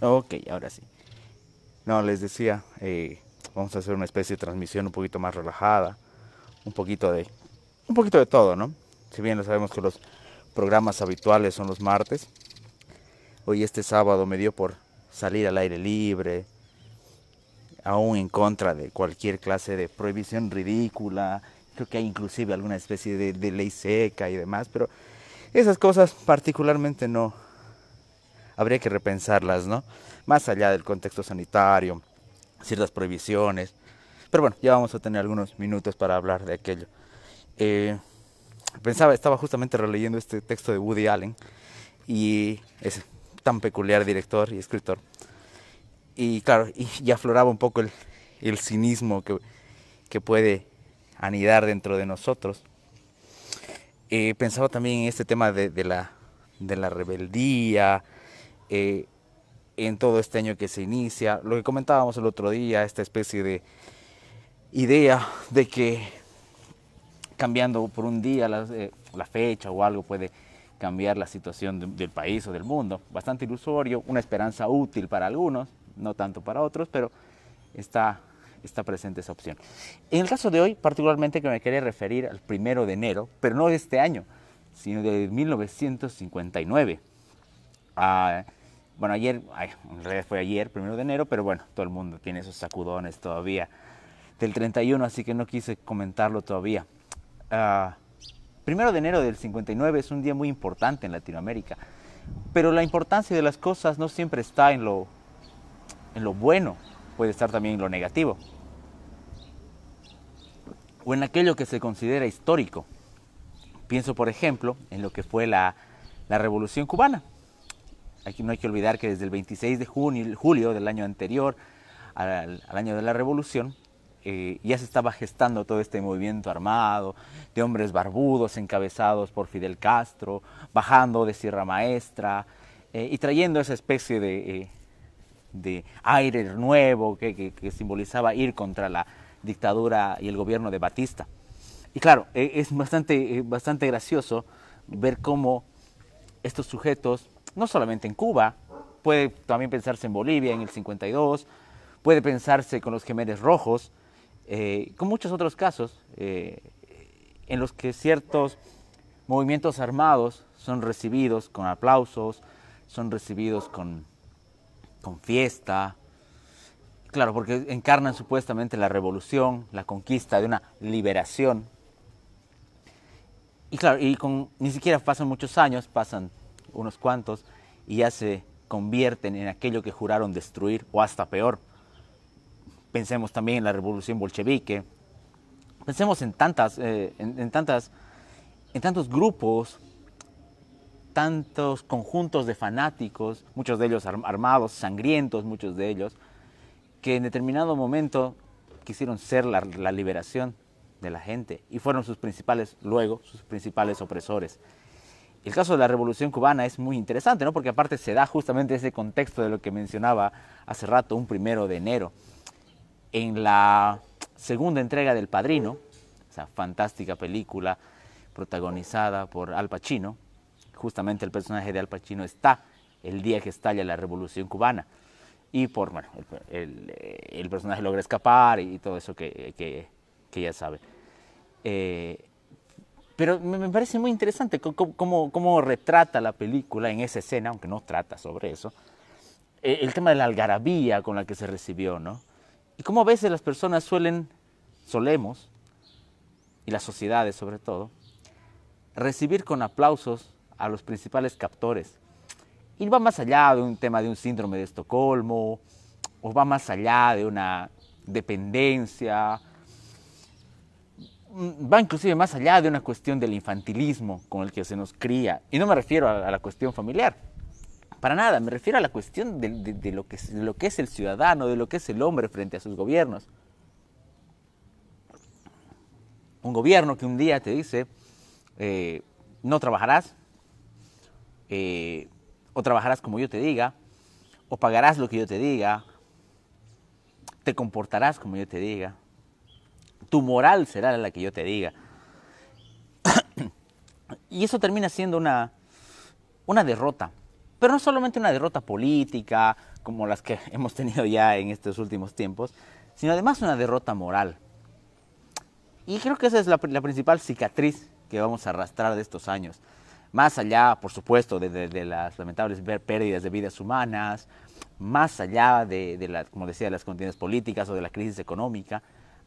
Ok, ahora sí. No, les decía, eh, vamos a hacer una especie de transmisión un poquito más relajada, un poquito de, un poquito de todo, ¿no? Si bien lo sabemos que los programas habituales son los martes, hoy este sábado me dio por salir al aire libre, aún en contra de cualquier clase de prohibición ridícula, creo que hay inclusive alguna especie de ley seca y demás, pero esas cosas particularmente no, habría que repensarlas, ¿no? Más allá del contexto sanitario, ciertas prohibiciones. Pero bueno, ya vamos a tener algunos minutos para hablar de aquello. Eh, pensaba, estaba justamente releyendo este texto de Woody Allen y es tan peculiar director y escritor. Y claro, y, afloraba un poco el, cinismo que, puede anidar dentro de nosotros. Eh, pensaba también en este tema de la rebeldía, eh, en todo este año que se inicia. Lo que comentábamos el otro día, esta especie de idea de que cambiando por un día eh, la, fecha o algo puede cambiar la situación del país o del mundo. Bastante ilusorio, una esperanza útil para algunos, no tanto para otros, pero está, está presente esa opción. En el caso de hoy, particularmente que me quería referir al primero de enero, pero no de este año, sino de 1959 bueno, ayer, en realidad fue ayer, primero de enero, pero bueno, todo el mundo tiene esos sacudones todavía del 31, así que no quise comentarlo todavía. Ah, primero de enero del 59 es un día muy importante en Latinoamérica, pero la importancia de las cosas no siempre está en lo, en lo bueno, puede estar también en lo negativo, o en aquello que se considera histórico. Pienso, por ejemplo, en lo que fue la Revolución Cubana, no hay que olvidar que desde el 26 de junio, julio del año anterior al, año de la revolución, eh, ya se estaba gestando todo este movimiento armado de hombres barbudos encabezados por Fidel Castro, bajando de Sierra Maestra eh, y trayendo esa especie de, eh, aire nuevo que, simbolizaba ir contra la dictadura y el gobierno de Batista. Y claro, es bastante, bastante gracioso ver cómo estos sujetos no solamente en Cuba, puede también pensarse en Bolivia en el 52, puede pensarse con los gemelos rojos, eh, con muchos otros casos eh, en los que ciertos movimientos armados son recibidos con aplausos, son recibidos con, con fiesta, claro, porque encarnan supuestamente la revolución, la conquista de una liberación. Y claro, y con, ni siquiera pasan muchos años, pasan unos cuantos, y ya se convierten en aquello que juraron destruir o hasta peor. Pensemos también en la revolución bolchevique, pensemos en, tantas, eh, en, tantas, en tantos grupos, tantos conjuntos de fanáticos, muchos de ellos armados, sangrientos, muchos de ellos, que en determinado momento quisieron ser la liberación de la gente y fueron sus principales, luego, sus principales opresores. El caso de la Revolución Cubana es muy interesante, ¿no? Porque aparte se da justamente ese contexto de lo que mencionaba hace rato, un primero de enero. En la segunda entrega del Padrino, esa fantástica película protagonizada por Al Pacino, justamente el personaje de Al Pacino está el día que estalla la Revolución Cubana. Y por, bueno, el, personaje logra escapar y todo eso que, ya sabe. Eh, pero me, parece muy interesante cómo, retrata la película en esa escena, aunque no trata sobre eso, eh, el tema de la algarabía con la que se recibió, ¿no? Y cómo a veces las personas suelen, solemos, y las sociedades sobre todo, recibir con aplausos a los principales captores. Y va más allá de un tema de un síndrome de Estocolmo, o va más allá de una dependencia, Mm, va inclusive más allá de una cuestión del infantilismo con el que se nos cría. Y no me refiero a, la cuestión familiar, para nada, me refiero a la cuestión de, lo que, es el ciudadano, de lo que es el hombre frente a sus gobiernos. Un gobierno que un día te dice, eh, no trabajarás, eh, o trabajarás como yo te diga, o pagarás lo que yo te diga, te comportarás como yo te diga, tu moral será la que yo te diga. y eso termina siendo una, una derrota, pero no solamente una derrota política, como las que hemos tenido ya en estos últimos tiempos, sino además una derrota moral. Y creo que esa es la, principal cicatriz que vamos a arrastrar de estos años. Más allá, por supuesto, de, las lamentables pérdidas de vidas humanas, más allá de, como decía, de las contiendas políticas o de la crisis económica,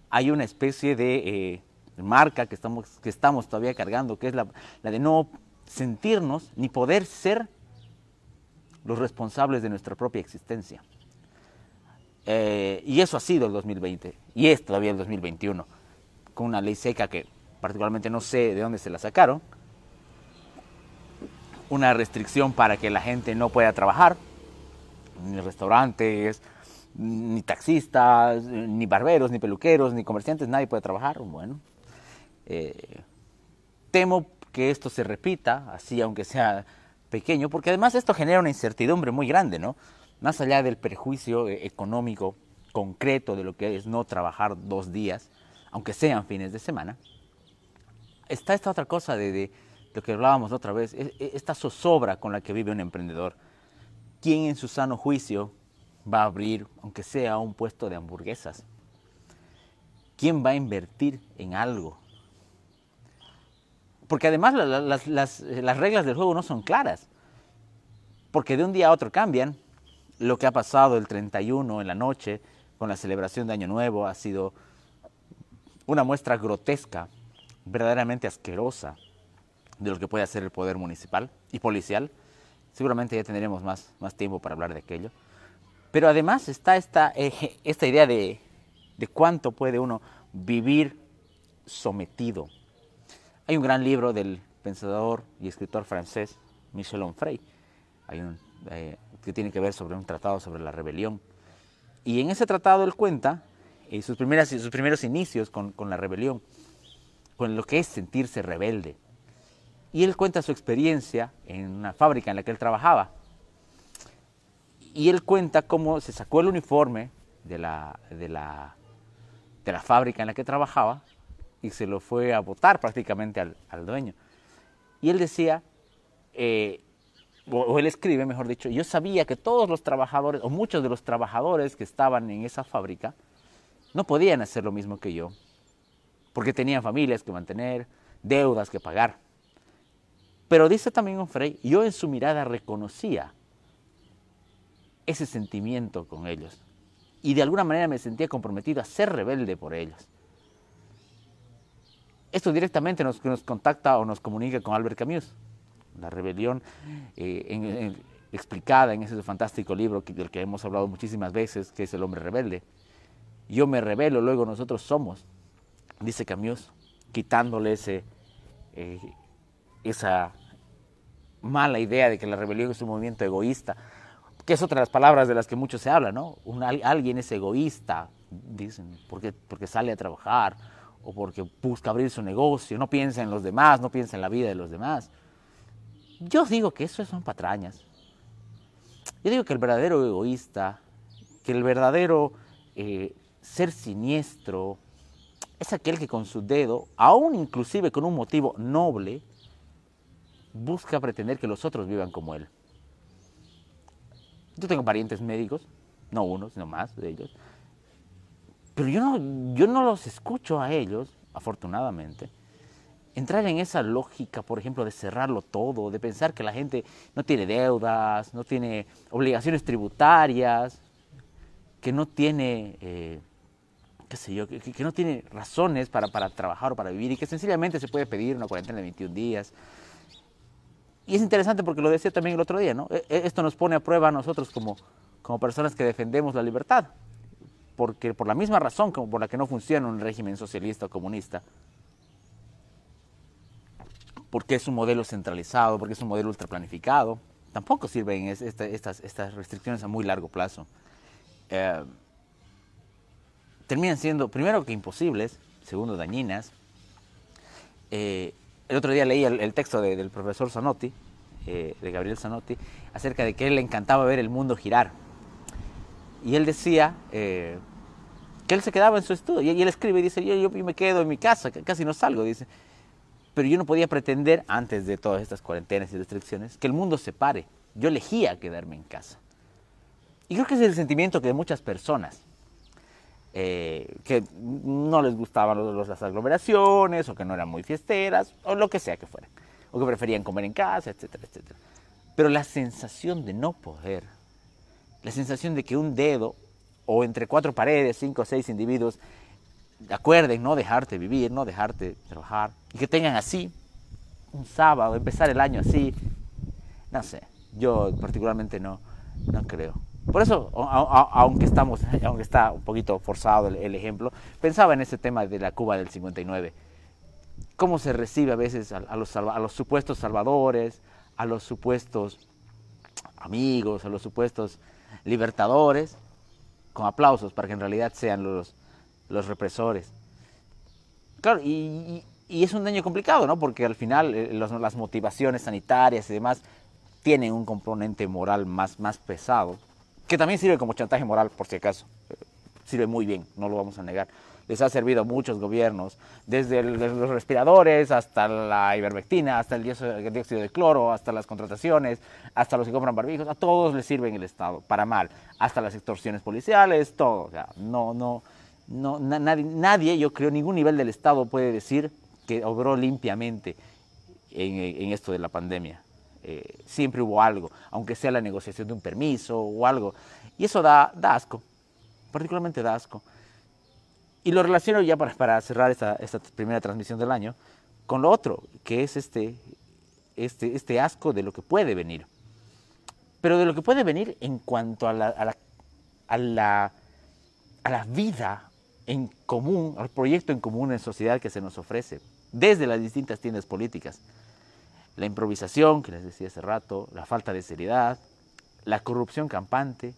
hay una especie de eh, marca que estamos, que estamos todavía cargando, que es la, de no sentirnos ni poder ser los responsables de nuestra propia existencia. Eh, y eso ha sido el 2020 y es todavía el 2021, con una ley seca que particularmente no sé de dónde se la sacaron, una restricción para que la gente no pueda trabajar, ni restaurantes, ni taxistas, ni barberos, ni peluqueros, ni comerciantes, nadie puede trabajar. Bueno, eh, temo que esto se repita, así aunque sea pequeño, porque además esto genera una incertidumbre muy grande, ¿no? Más allá del perjuicio eh, económico concreto de lo que es no trabajar dos días, aunque sean fines de semana, está esta otra cosa de, de lo que hablábamos otra vez, e, e, esta zozobra con la que vive un emprendedor. ¿Quién en su sano juicio va a abrir, aunque sea un puesto de hamburguesas? ¿Quién va a invertir en algo? Porque además eh, las, reglas del juego no son claras, porque de un día a otro cambian. Lo que ha pasado el 31 en la noche con la celebración de Año Nuevo ha sido una muestra grotesca, verdaderamente asquerosa de lo que puede hacer el poder municipal y policial. Seguramente ya tendremos más, más tiempo para hablar de aquello. Pero además está esta, eh, idea de, cuánto puede uno vivir sometido. Hay un gran libro del pensador y escritor francés Michel Onfray, eh, que tiene que ver sobre un tratado sobre la rebelión. Y en ese tratado él cuenta eh, sus, primeras, sus primeros inicios con, con, la rebelión, con lo que es sentirse rebelde. Y él cuenta su experiencia en una fábrica en la que él trabajaba, y él cuenta cómo se sacó el uniforme de la, fábrica en la que trabajaba y se lo fue a botar prácticamente al, dueño. Y él decía, eh, o, él escribe, mejor dicho, yo sabía que todos los trabajadores, o muchos de los trabajadores que estaban en esa fábrica, no podían hacer lo mismo que yo, porque tenían familias que mantener, deudas que pagar. Pero dice también Frey, yo en su mirada reconocía ese sentimiento con ellos. Y de alguna manera me sentía comprometido a ser rebelde por ellos. Esto directamente nos, contacta o nos comunica con Albert Camus. La rebelión eh, explicada en ese fantástico libro del que hemos hablado muchísimas veces, que es El hombre rebelde. Yo me rebelo, luego nosotros somos, dice Camus, quitándole eh, esa mala idea de que la rebelión es un movimiento egoísta, que es otra de las palabras de las que mucho se habla, ¿no? alguien es egoísta, dicen, porque, porque sale a trabajar o porque busca abrir su negocio, no piensa en los demás, no piensa en la vida de los demás. Yo digo que eso son patrañas. Yo digo que el verdadero egoísta, que el verdadero eh, ser siniestro, es aquel que con su dedo, aún inclusive con un motivo noble, busca pretender que los otros vivan como él. Yo tengo parientes médicos, no unos, sino más de ellos. Pero yo no, yo no los escucho a ellos, afortunadamente, entrar en esa lógica, por ejemplo, de cerrarlo todo, de pensar que la gente no tiene deudas, no tiene obligaciones tributarias, que no tiene, eh, qué sé yo, que, no tiene razones para, para, trabajar o para vivir y que sencillamente se puede pedir una cuarentena de 21 días. Y es interesante porque lo decía también el otro día, ¿no? E, e, esto nos pone a prueba a nosotros como, como personas que defendemos la libertad, porque por la misma razón como por la que no funciona un régimen socialista o comunista, porque es un modelo centralizado, porque es un modelo ultraplanificado, tampoco sirven estas, estas, restricciones a muy largo plazo. Eh, terminan siendo, primero que imposibles, segundo, dañinas. Eh, el otro día leí el, texto del profesor Zanotti, eh, de Gabriel Zanotti, acerca de que él le encantaba ver el mundo girar. Y él decía eh, que él se quedaba en su estudio. Y, él escribe y dice, yo, yo, me quedo en mi casa, casi no salgo, dice. Pero yo no podía pretender, antes de todas estas cuarentenas y restricciones, que el mundo se pare. Yo elegía quedarme en casa. Y creo que es el sentimiento que de muchas personas eh, que no les gustaban las aglomeraciones o que no eran muy fiesteras o lo que sea que fuera, o que preferían comer en casa, etcétera, etcétera. Pero la sensación de no poder, la sensación de que un dedo o entre cuatro paredes, cinco o seis individuos, acuerden no dejarte vivir, no dejarte trabajar, y que tengan así un sábado, empezar el año así, no sé, yo particularmente no, no creo. Por eso, aunque, estamos, aunque está un poquito forzado el, ejemplo, pensaba en ese tema de la Cuba del 59. Cómo se recibe a veces a, los, supuestos salvadores, a los supuestos amigos, a los supuestos libertadores, con aplausos para que en realidad sean los, represores. Claro, y, es un daño complicado, ¿no? Porque al final eh, las motivaciones sanitarias y demás tienen un componente moral más, más pesado que también sirve como chantaje moral, por si acaso. Sirve muy bien, no lo vamos a negar. Les ha servido a muchos gobiernos, desde los respiradores hasta la ivermectina, hasta el dióxido de cloro, hasta las contrataciones, hasta los que compran barbijos. A todos les sirve en el Estado, para mal. Hasta las extorsiones policiales, todo. no, no, no, nadie, yo creo, ningún nivel del Estado puede decir que obró limpiamente en esto de la pandemia. Eh, siempre hubo algo, aunque sea la negociación de un permiso o algo. Y eso da, asco, particularmente da asco. Y lo relaciono ya para, cerrar esta, primera transmisión del año con lo otro, que es este, este, este asco de lo que puede venir. Pero de lo que puede venir en cuanto a a la vida en común, al proyecto en común en sociedad que se nos ofrece, desde las distintas tiendas políticas la improvisación que les decía hace rato, la falta de seriedad, la corrupción campante,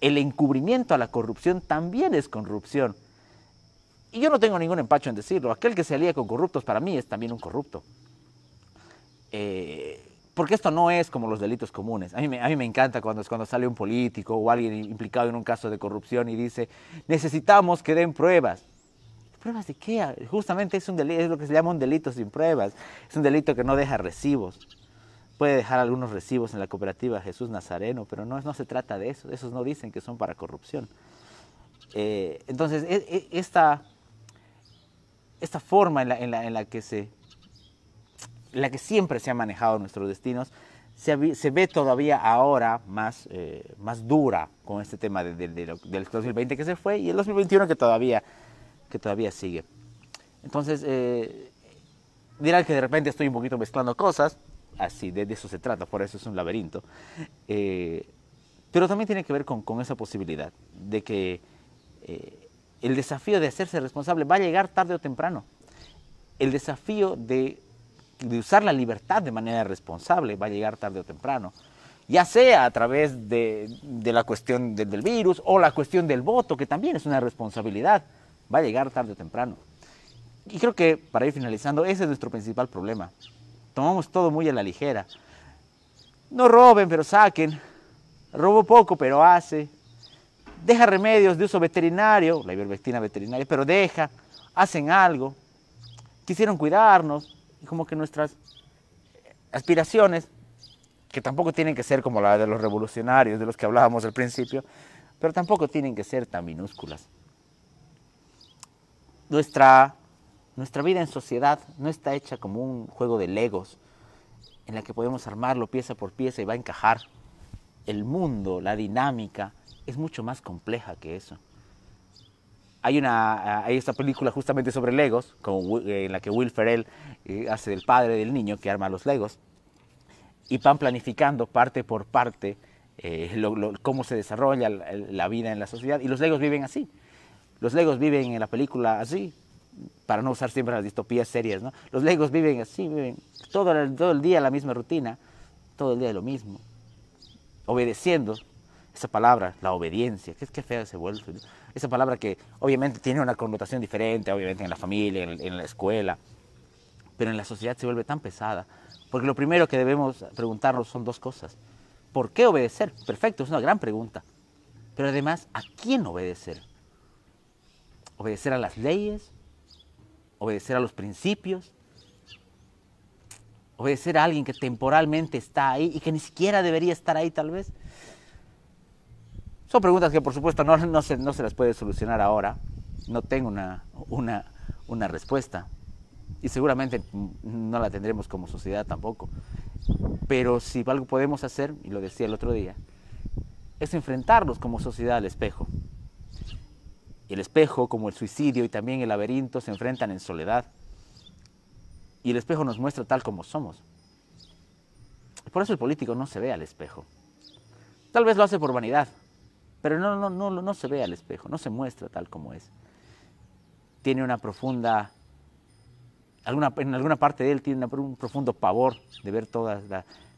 el encubrimiento a la corrupción también es corrupción. Y yo no tengo ningún empacho en decirlo, aquel que se alía con corruptos para mí es también un corrupto. Eh, porque esto no es como los delitos comunes. A mí, me, encanta cuando, cuando sale un político o alguien implicado en un caso de corrupción y dice, necesitamos que den pruebas. ¿Pruebas de qué? Justamente es, un es lo que se llama un delito sin pruebas. Es un delito que no deja recibos. Puede dejar algunos recibos en la cooperativa Jesús Nazareno, pero no, no se trata de eso. Esos no dicen que son para corrupción. Eh, entonces, e, e, esta, esta forma en la, que se, la que siempre se han manejado nuestros destinos se, ve todavía ahora más, eh, más dura con este tema del 2020 que se fue y el 2021 que todavía que todavía sigue. Entonces, eh, dirán que de repente estoy un poquito mezclando cosas, así, de, eso se trata, por eso es un laberinto. Eh, pero también tiene que ver con, con esa posibilidad de que eh, el desafío de hacerse responsable va a llegar tarde o temprano. El desafío de, de usar la libertad de manera responsable va a llegar tarde o temprano ya sea a través de, de la cuestión del virus o la cuestión del voto, que también es una responsabilidad va a llegar tarde o temprano. Y creo que, para ir finalizando, ese es nuestro principal problema. Tomamos todo muy a la ligera. No roben, pero saquen. Robo poco, pero hace. Deja remedios de uso veterinario, la ivermectina veterinaria, pero deja. Hacen algo. Quisieron cuidarnos. Y como que nuestras aspiraciones, que tampoco tienen que ser como la de los revolucionarios de los que hablábamos al principio, pero tampoco tienen que ser tan minúsculas nuestra, nuestra vida en sociedad no está hecha como un juego de legos en la que podemos armarlo pieza por pieza y va a encajar. El mundo, la dinámica, es mucho más compleja que eso. Hay, una, ah, hay esta película justamente sobre legos, eh, en la que Will Ferrell eh, hace del padre del niño que arma los legos, y van planificando parte por parte eh, cómo se desarrolla la vida en la sociedad, y los legos viven así los legos viven en la película así, para no usar siempre las distopías serias, ¿no? Los legos viven así, viven todo el, día la misma rutina, todo el día lo mismo, obedeciendo. Esa palabra, la obediencia, que es que fea se vuelve. Esa palabra que obviamente tiene una connotación diferente, obviamente en la familia, en la escuela, pero en la sociedad se vuelve tan pesada, porque lo primero que debemos preguntarnos son dos cosas. ¿Por qué obedecer? Perfecto, es una gran pregunta. Pero además, ¿a quién obedecer? obedecer a las leyes, obedecer a los principios, obedecer a alguien que temporalmente está ahí y que ni siquiera debería estar ahí tal vez. Son preguntas que por supuesto no, se, las puede solucionar ahora. No tengo una, una respuesta. Y seguramente no la tendremos como sociedad tampoco. Pero si algo podemos hacer, y lo decía el otro día, es enfrentarnos como sociedad al espejo. El espejo, como el suicidio y también el laberinto, se enfrentan en soledad. Y el espejo nos muestra tal como somos. Por eso el político no se ve al espejo. Tal vez lo hace por vanidad, pero no, no, no, no se ve al espejo, no se muestra tal como es. Tiene una profunda, alguna, en alguna parte de él tiene un profundo pavor de ver todas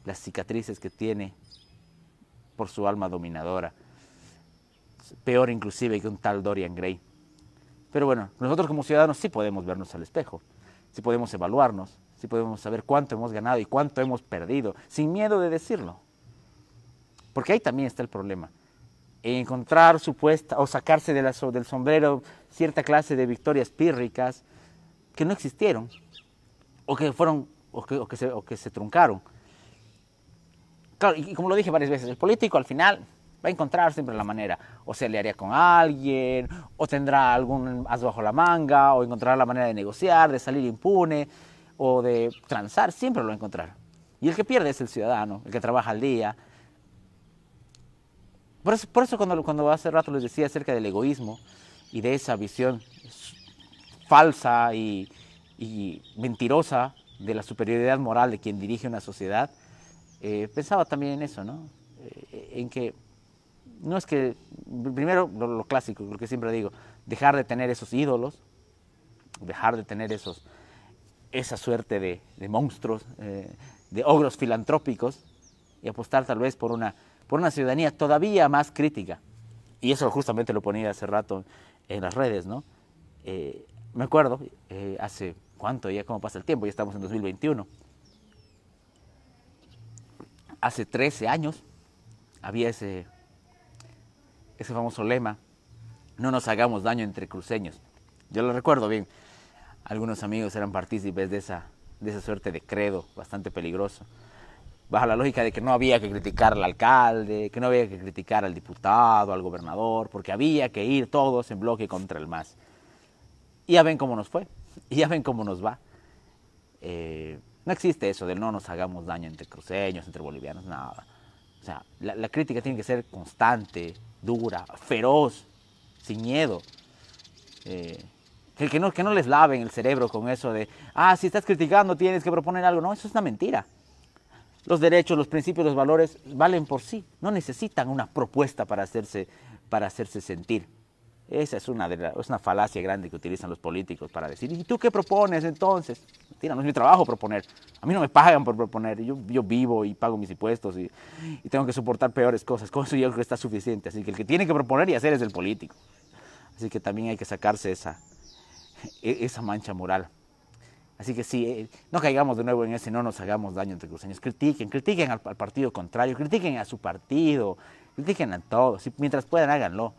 las cicatrices que tiene por su alma dominadora peor inclusive que un tal Dorian Gray. Pero bueno, nosotros como ciudadanos sí podemos vernos al espejo, sí podemos evaluarnos, sí podemos saber cuánto hemos ganado y cuánto hemos perdido, sin miedo de decirlo. Porque ahí también está el problema. Encontrar supuesta o sacarse del sombrero cierta clase de victorias pírricas que no existieron o que fueron que, se, truncaron. y como lo dije varias veces, el político al final va a encontrar siempre la manera. O se aliaría con alguien, o tendrá algún as bajo la manga, o encontrará la manera de negociar, de salir impune, o de transar, siempre lo va a encontrar. Y el que pierde es el ciudadano, el que trabaja al día. Por eso, por eso cuando, cuando hace rato les decía acerca del egoísmo y de esa visión falsa y, mentirosa de la superioridad moral de quien dirige una sociedad, eh, pensaba también en eso, ¿no? Eh, en que no es que, primero, lo, clásico, lo que siempre digo, dejar de tener esos ídolos, dejar de tener esos, esa suerte de, monstruos, eh, de ogros filantrópicos, y apostar tal vez por una, por una ciudadanía todavía más crítica. Y eso justamente lo ponía hace rato en las redes, ¿no? Eh, me acuerdo, eh, hace cuánto, ya cómo pasa el tiempo, ya estamos en 2021. Hace 13 años había ese ese famoso lema, no nos hagamos daño entre cruceños. Yo lo recuerdo bien, algunos amigos eran partícipes de esa, de esa suerte de credo bastante peligroso, bajo la lógica de que no había que criticar al alcalde, que no había que criticar al diputado, al gobernador, porque había que ir todos en bloque contra el más Y ya ven cómo nos fue, y ya ven cómo nos va. Eh, no existe eso de no nos hagamos daño entre cruceños, entre bolivianos, nada. O sea, la crítica tiene que ser constante, dura, feroz, sin miedo. Eh, que, no, que no les laven el cerebro con eso de, ah, si estás criticando tienes que proponer algo. No, eso es una mentira. Los derechos, los principios, los valores valen por sí. No necesitan una propuesta para hacerse, para hacerse sentir. Esa es una, de es una falacia grande que utilizan los políticos para decir, ¿y tú qué propones entonces? tira no es mi trabajo proponer. A mí no me pagan por proponer. Yo, yo vivo y pago mis impuestos y, tengo que soportar peores cosas. Con eso yo creo que está suficiente. Así que el que tiene que proponer y hacer es el político. Así que también hay que sacarse esa, e, esa mancha moral. Así que sí, eh, no caigamos de nuevo en ese, no nos hagamos daño entre cruceños. Critiquen, critiquen al, al partido contrario, critiquen a su partido, critiquen a todos. Mientras puedan, háganlo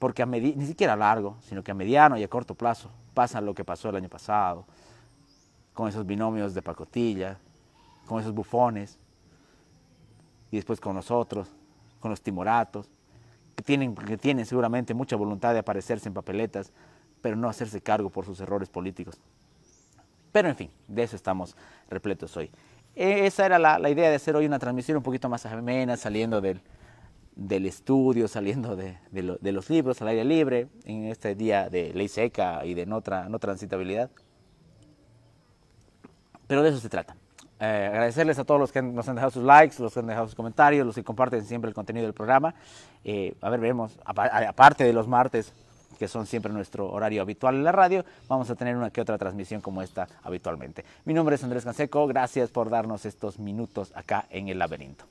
porque a ni siquiera a largo, sino que a mediano y a corto plazo pasa lo que pasó el año pasado, con esos binomios de pacotilla, con esos bufones, y después con nosotros, con los timoratos, que tienen, que tienen seguramente mucha voluntad de aparecerse en papeletas, pero no hacerse cargo por sus errores políticos. Pero en fin, de eso estamos repletos hoy. E-, esa era la, la idea de hacer hoy una transmisión un poquito más amena, saliendo del, del estudio, saliendo de, los libros al aire libre, en este día de ley seca y de no, no transitabilidad. Pero de eso se trata. Eh, agradecerles a todos los que nos han dejado sus likes, los que han dejado sus comentarios, los que comparten siempre el contenido del programa. Eh, a ver, vemos, aparte de los martes, que son siempre nuestro horario habitual en la radio, vamos a tener una que otra transmisión como esta habitualmente. Mi nombre es Andrés Canseco, gracias por darnos estos minutos acá en el laberinto.